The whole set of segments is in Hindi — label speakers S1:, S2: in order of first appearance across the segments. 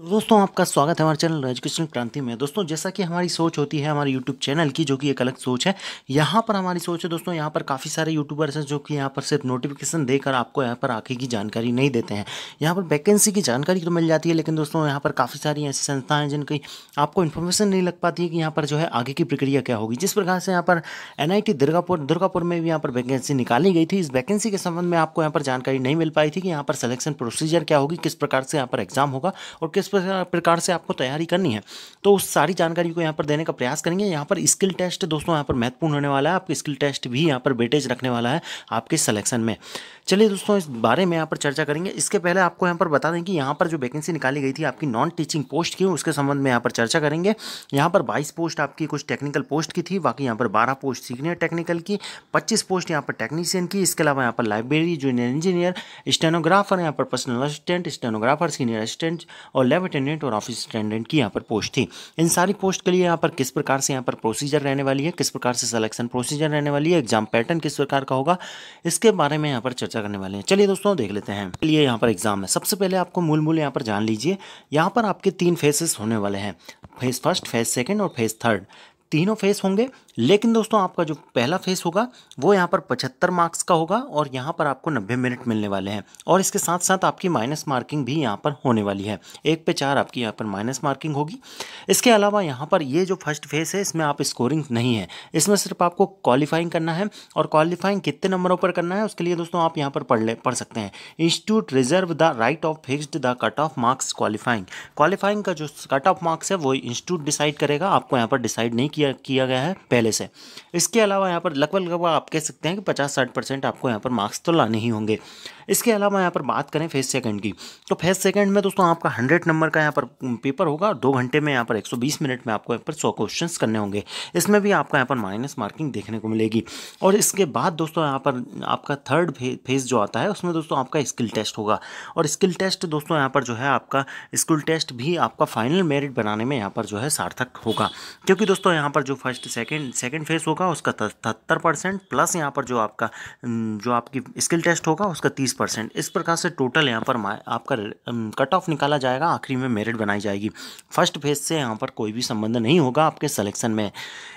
S1: दोस्तों आपका स्वागत है हमारे चैनल एजुकेशन क्रांति में दोस्तों जैसा कि हमारी सोच होती है हमारे यूट्यूब चैनल की जो कि एक अलग सोच है यहाँ पर हमारी सोच है दोस्तों यहाँ पर काफ़ी सारे यूट्यूबर्स हैं जो कि यहाँ पर सिर्फ नोटिफिकेशन देकर आपको यहाँ पर आगे की जानकारी नहीं देते हैं यहाँ पर वैकेंसी की जानकारी तो मिल जाती है लेकिन दोस्तों यहाँ पर काफ़ी सारी ऐसी संस्थाएँ हैं जिनकी आपको इन्फॉर्मेशन नहीं लग पाती है कि यहाँ पर जो है आगे की प्रक्रिया क्या होगी जिस प्रकार से यहाँ पर एन दुर्गापुर दुर्गापुर में भी यहाँ पर वैकेंसी निकाली गई थी इस वैकेंसी के संबंध में आपको यहाँ पर जानकारी नहीं मिल पाई थी कि यहाँ पर सलेक्शन प्रोसीजर क्या होगी किस प्रकार से यहाँ पर एग्जाम होगा और किस किस प्रकार से आपको तैयारी करनी है तो उस सारी जानकारी को यहाँ पर देने का प्रयास करेंगे यहाँ पर स्किल टेस्ट दोस्तों यहाँ पर महत्वपूर्ण होने वाला है आपका स्किल टेस्ट भी यहाँ पर बेटेज रखने वाला है आपके सलेक्शन में चलिए दोस्तों इस बारे में यहाँ पर चर्चा करेंगे इसके पहले आपको यहाँ पर बता दें कि यहाँ पर जो वैकेंसी निकाली गई थी आपकी नॉन टीचिंग पोस्ट की उसके संबंध में यहाँ पर चर्चा करेंगे यहाँ पर बाईस पोस्ट आपकी कुछ टेक्निकल पोस्ट की थी बाकी यहाँ पर बारह पोस्ट सीनियर टेक्निकल की पच्चीस पोस्ट यहाँ पर टेक्नीशियन की इसके अलावा यहाँ पर लाइब्रेरी जूनियर इंजीनियर स्टेनोग्राफर यहाँ पर personal assistant stenographer senior assistant और लैब अटेंडेंट और ऑफिस अटेंडेंट की यहाँ पर पोस्ट थी इन सारी पोस्ट के लिए यहाँ पर किस प्रकार से यहाँ पर प्रोसीजर रहने वाली है किस प्रकार से सिलेक्शन प्रोसीजर रहने वाली है एग्जाम पैटर्न किस प्रकार का होगा इसके बारे में यहाँ पर चर्चा करने वाले हैं चलिए दोस्तों देख लेते हैं लिए यहाँ पर एग्जाम है सबसे पहले आपको मूल मूल यहाँ पर जान लीजिए यहाँ पर आपके तीन फेसेस होने वाले हैं फेज फर्स्ट फेज सेकेंड और फेज थर्ड तीनों फेस होंगे लेकिन दोस्तों आपका जो पहला फेस होगा वो यहाँ पर पचहत्तर मार्क्स का होगा और यहाँ पर आपको नब्बे मिनट मिलने वाले हैं और इसके साथ साथ आपकी माइनस मार्किंग भी यहाँ पर होने वाली है एक पे चार आपकी यहाँ पर माइनस मार्किंग होगी इसके अलावा यहाँ पर ये जो फर्स्ट फेस है इसमें आप स्कोरिंग नहीं है इसमें सिर्फ आपको क्वालिफाइंग करना है और क्वालिफाइंग कितने नंबरों पर करना है उसके लिए दोस्तों आप यहाँ पर पढ़ ले पढ़ सकते हैं institute reserve the right of fixed the cut off marks qualifying qualifying का जो कट ऑफ मार्क्स है वो इंस्टीट्यूट डिसाइड करेगा आपको यहाँ पर डिसाइड नहीं किया किया गया है पहले पहले से इसके अलावा यहाँ पर लगभग लगभग आप कह सकते हैं कि पचास साठ परसेंट आपको यहाँ पर मार्क्स तो लाने ही होंगे इसके अलावा यहाँ पर बात करें फेज सेकंड की तो फेज सेकंड में दोस्तों आपका हंड्रेड नंबर का यहाँ पर पेपर होगा दो घंटे में यहाँ पर एक मिनट में आपको यहाँ पर सौ क्वेश्चन करने होंगे इसमें भी आपका यहाँ पर माइनस मार्किंग देखने को मिलेगी और इसके बाद दोस्तों यहाँ पर आपका थर्ड फेज जो आता है उसमें दोस्तों आपका स्किल टेस्ट होगा और स्किल टेस्ट दोस्तों यहाँ पर जो है आपका स्किल टेस्ट भी आपका फाइनल मेरिट बनाने में यहाँ पर जो है सार्थक होगा क्योंकि दोस्तों यहाँ पर जो फर्स्ट सेकेंड सेकेंड फेज होगा उसका सत्तर परसेंट प्लस यहाँ पर जो आपका जो आपकी स्किल टेस्ट होगा उसका तीस परसेंट इस प्रकार से टोटल यहाँ पर आपका कट ऑफ निकाला जाएगा आखिरी में मेरिट बनाई जाएगी फर्स्ट फेज से यहाँ पर कोई भी संबंध नहीं होगा आपके सलेक्शन में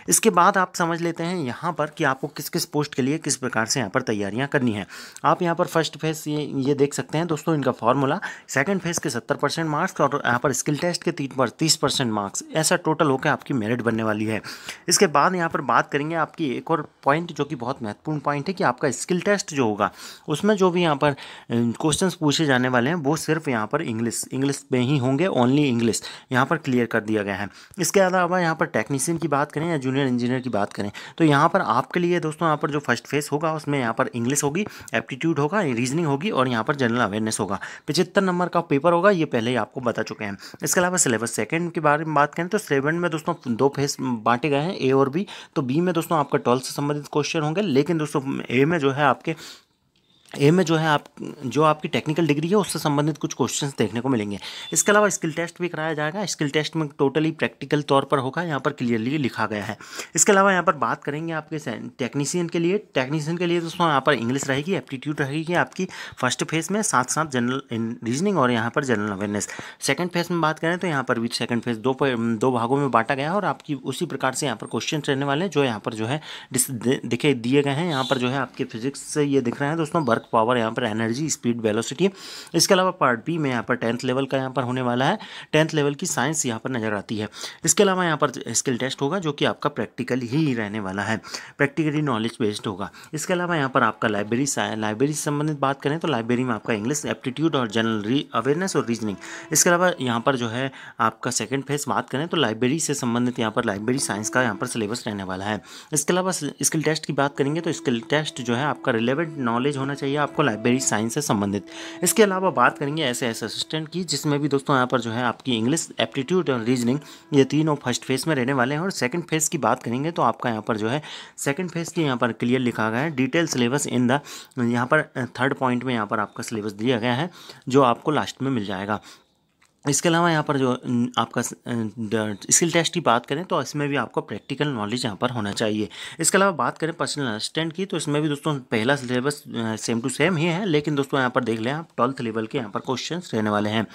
S1: इसके बाद आप समझ लेते हैं यहाँ पर कि आपको किस किस पोस्ट के लिए किस प्रकार से यहाँ पर तैयारियाँ करनी है आप यहाँ पर फर्स्ट फेज ये ये देख सकते हैं दोस्तों इनका फॉर्मूला सेकेंड फेज के सत्तर परसेंट मार्क्स और यहाँ पर स्किल टेस्ट के तीन पर तीस परसेंट मार्क्स ऐसा टोटल होकर आपकी मेरिट बनने वाली है इसके बाद यहाँ पर बात करेंगे आपकी एक और पॉइंट जो कि बहुत महत्वपूर्ण पॉइंट है कि आपका स्किल टेस्ट जो होगा उसमें जो भी यहाँ पर पर क्वेश्चंस पूछे जाने वाले हैं वो सिर्फ यहाँ पर इंग्लिश इंग्लिश में ही होंगे ओनली इंग्लिश यहाँ पर क्लियर कर दिया गया है इसके अलावा यहाँ पर टेक्नीशियन की बात करें या जूनियर इंजीनियर की बात करें तो यहाँ पर आपके लिए दोस्तों यहाँ पर जो फर्स्ट फेस होगा उसमें यहाँ पर इंग्लिश होगी एप्टीट्यूड होगा रीजनिंग होगी और यहाँ पर जनरल अवेयरनेस होगा पिछहत्तर नंबर का पेपर होगा ये पहले ही आपको बता चुके हैं इसके अलावा सिलेबस सेकेंड के बारे में बात करें तो सेवन में दोस्तों दो फेस बांटे गए हैं ए और बी तो बी में दोस्तों आपका ट्वेल्थ से संबंधित क्वेश्चन होंगे लेकिन दोस्तों ए में जो है आपके ए में जो है आप जो आपकी टेक्निकल डिग्री है उससे संबंधित कुछ क्वेश्चंस देखने को मिलेंगे इसके अलावा स्किल टेस्ट भी कराया जाएगा स्किल टेस्ट में टोटली प्रैक्टिकल तौर पर होगा यहाँ पर क्लियरली लिखा गया है इसके अलावा यहाँ पर बात करेंगे आपके टेक्नीशियन के लिए टेक्नीशियन के लिए दोस्तों यहाँ पर इंग्लिश रहेगी एप्टीट्यूड रहेगी आपकी फर्स्ट फेज में साथ साथ जनरल रीजनिंग और यहाँ पर जनरल अवेयरनेस सेकेंड फेज में बात करें तो यहाँ पर भी सेकेंड फेज दो दो भागों में बांटा गया है और आपकी उसी प्रकार से यहाँ पर क्वेश्चन रहने वाले हैं जो यहाँ पर जो है दिखे दिए गए हैं यहाँ पर जो है आपके फिजिक्स से ये दिख रहे हैं दोस्तों वर्क पावर यहाँ पर एनर्जी स्पीड वेलोसिटी इसके अलावा पार्ट बी में यहाँ पर टेंथ लेवल का यहाँ पर होने वाला है टेंथ लेवल की साइंस यहाँ पर नजर आती है इसके अलावा यहाँ पर स्किल टेस्ट होगा जो कि आपका प्रैक्टिकल ही रहने वाला है प्रैक्टिकली नॉलेज बेस्ड होगा इसके अलावा यहाँ पर आपका लाइब्रेरी लाइब्रेरी से संबंधित बात करें तो लाइब्रेरी में आपका इंग्लिश एप्टीट्यूड और जनरल अवेयरनेस और रीजनिंग इसके अलावा यहाँ पर जो है आपका सेकेंड फेज बात करें तो लाइब्रेरी से संबंधित यहाँ पर लाइब्रेरी साइंस का यहाँ पर सिलेबस रहने वाला है इसके अलावा स्किल टेस्ट की बात करेंगे तो स्किल टेस्ट जो है आपका रिलेवेंट नॉलेज होना चाहिए चाहिए आपको लाइब्रेरी साइंस से संबंधित इसके अलावा बात करेंगे ऐसे ऐसे असिस्टेंट की जिसमें भी दोस्तों यहाँ पर जो है आपकी इंग्लिश एप्टीट्यूड और रीजनिंग ये तीनों फर्स्ट फेज में रहने वाले हैं और सेकंड फेज की बात करेंगे तो आपका यहाँ पर जो है सेकंड फेज की यहाँ पर क्लियर लिखा गया है डिटेल सिलेबस इन द यहाँ पर थर्ड पॉइंट में यहाँ पर आपका सिलेबस दिया गया है जो आपको लास्ट में मिल जाएगा इसके अलावा यहाँ पर जो आपका स्किल टेस्ट की बात करें तो इसमें भी आपको प्रैक्टिकल नॉलेज यहाँ पर होना चाहिए इसके अलावा बात करें पर्सनल असिस्टेंट की तो इसमें भी दोस्तों पहला सिलेबस सेम टू सेम ही है लेकिन दोस्तों यहाँ पर देख लें आप ट्वेल्थ लेवल के यहाँ पर क्वेश्चन रहने वाले हैं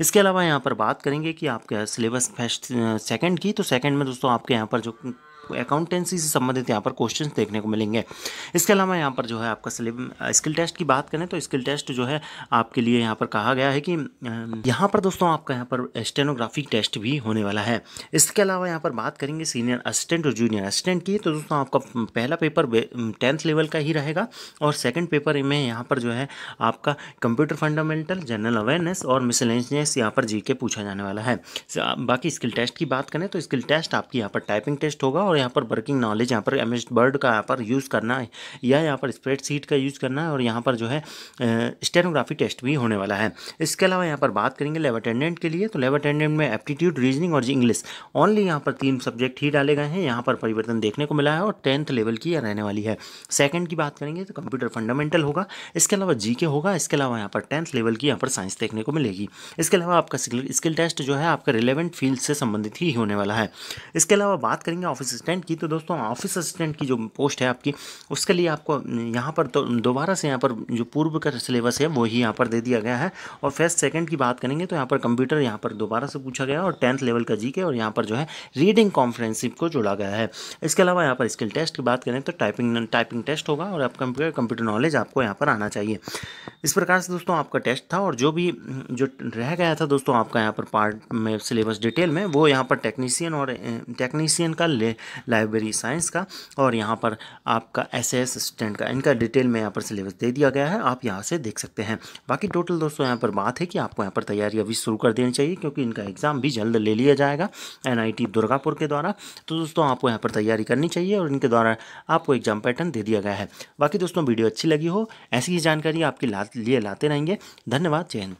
S1: इसके अलावा यहाँ पर बात करेंगे कि आपका सिलेबस फर्स्ट सेकेंड की तो सेकेंड में दोस्तों आपके यहाँ पर जो आपको अकाउंटेंसी से संबंधित यहाँ पर क्वेश्चन देखने को मिलेंगे इसके अलावा यहाँ पर जो है आपका सिलेब स्किल टेस्ट की बात करें तो स्किल टेस्ट जो है आपके लिए यहाँ पर कहा गया है कि यहाँ पर दोस्तों आपका यहाँ पर स्टेनोग्राफिक टेस्ट भी होने वाला है इसके अलावा यहाँ पर बात करेंगे सीनियर असिस्टेंट और जूनियर असिस्टेंट की तो दोस्तों आपका पहला पेपर टेंथ लेवल का ही रहेगा और सेकेंड पेपर में यहाँ पर जो है आपका कंप्यूटर फंडामेंटल जनरल अवेयरनेस और मिसलेंजनेस यहाँ पर जी के पूछा जाने वाला है बाकी स्किल टेस्ट की बात करें तो स्किल टेस्ट आपकी यहाँ पर टाइपिंग टेस्ट होगा और यहाँ पर वर्किंग नॉलेज यहाँ पर एम एस वर्ड का यहाँ पर यूज़ करना है या यहाँ पर स्प्रेडशीट का यूज़ करना है और यहाँ पर जो है स्टेनोग्राफी टेस्ट भी होने वाला है इसके अलावा यहाँ पर बात करेंगे लेब अटेंडेंट के लिए तो लेब अटेंडेंट में एप्टीट्यूड रीजनिंग और इंग्लिश ओनली यहाँ पर तीन सब्जेक्ट ही डाले गए हैं यहाँ पर परिवर्तन देखने को मिला है और टेंथ लेवल की रहने वाली है सेकेंड की बात करेंगे तो कंप्यूटर फंडामेंटल होगा इसके अलावा जी होगा इसके अलावा यहाँ पर टेंथ लेवल की यहाँ पर साइंस देखने को मिलेगी इसके अलावा आपका स्किल टेस्ट जो है आपका रिलेवेंट फील्ड से संबंधित ही होने वाला है इसके अलावा बात करेंगे ऑफिस असिस्टेंट की तो दोस्तों ऑफिस असिस्टेंट की जो पोस्ट है आपकी उसके लिए आपको यहाँ पर तो दोबारा से यहाँ पर जो पूर्व का सिलेबस है वही यहाँ पर दे दिया गया है और फर्स्ट सेकेंड की बात करेंगे तो यहाँ पर कंप्यूटर यहाँ पर दोबारा से पूछा गया और टेंथ लेवल का जी और यहाँ पर जो है रीडिंग कॉन्फ्रेंसिप को जोड़ा गया है इसके अलावा यहाँ पर स्किल टेस्ट की बात करें तो टाइपिंग टाइपिंग टेस्ट होगा और आप कंप्यूटर कंप्यूटर नॉलेज आपको यहाँ पर आना चाहिए इस प्रकार से दोस्तों आपका टेस्ट था और जो भी जो रह गया था दोस्तों आपका यहाँ पर पार्ट में सिलेबस डिटेल में वो यहाँ पर टेक्नीसियन और टेक्नीसियन का लाइब्रेरी साइंस का और यहाँ पर आपका एस एस असिस्टेंट का इनका डिटेल में यहाँ पर सिलेबस दे दिया गया है आप यहाँ से देख सकते हैं बाकी टोटल दोस्तों यहाँ पर बात है कि आपको यहाँ पर तैयारी अभी शुरू कर देनी चाहिए क्योंकि इनका एग्ज़ाम भी जल्द ले लिया जाएगा एन दुर्गापुर के द्वारा तो दोस्तों आपको यहाँ पर तैयारी करनी चाहिए और इनके द्वारा आपको एग्ज़ाम पैटर्न दे दिया गया है बाकी दोस्तों वीडियो अच्छी लगी हो ऐसी ही जानकारी आपकी लाद लिए लाते रहेंगे धन्यवाद जय हिंद